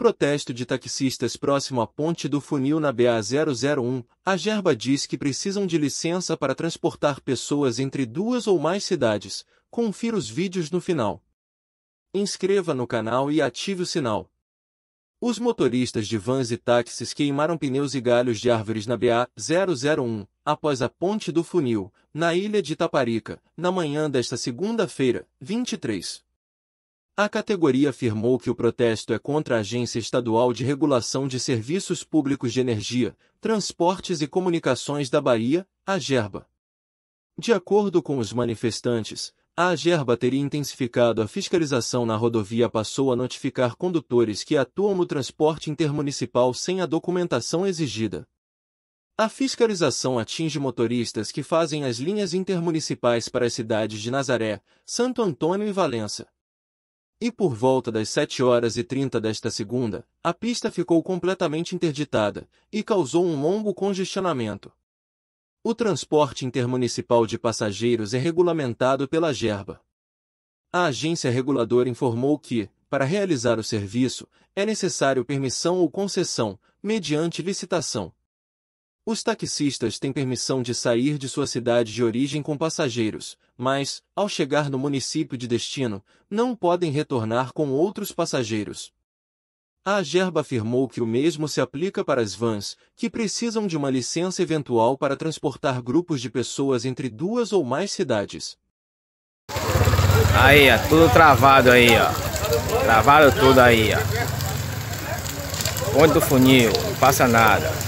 Protesto de taxistas próximo à ponte do funil na BA-001. A Gerba diz que precisam de licença para transportar pessoas entre duas ou mais cidades. Confira os vídeos no final. Inscreva no canal e ative o sinal. Os motoristas de vans e táxis queimaram pneus e galhos de árvores na BA-001, após a Ponte do Funil, na ilha de Taparica, na manhã desta segunda-feira, 23. A categoria afirmou que o protesto é contra a Agência Estadual de Regulação de Serviços Públicos de Energia, Transportes e Comunicações da Bahia, a GERBA. De acordo com os manifestantes, a AGERBA teria intensificado a fiscalização na rodovia passou a notificar condutores que atuam no transporte intermunicipal sem a documentação exigida. A fiscalização atinge motoristas que fazem as linhas intermunicipais para as cidades de Nazaré, Santo Antônio e Valença e por volta das 7 horas e 30 desta segunda, a pista ficou completamente interditada e causou um longo congestionamento. O transporte intermunicipal de passageiros é regulamentado pela GERBA. A agência reguladora informou que, para realizar o serviço, é necessário permissão ou concessão, mediante licitação, os taxistas têm permissão de sair de sua cidade de origem com passageiros, mas, ao chegar no município de destino, não podem retornar com outros passageiros. A Gerba afirmou que o mesmo se aplica para as vans, que precisam de uma licença eventual para transportar grupos de pessoas entre duas ou mais cidades. Aí, ó, tudo travado aí, ó. Travado tudo aí, ó. Ponte do funil, não passa nada.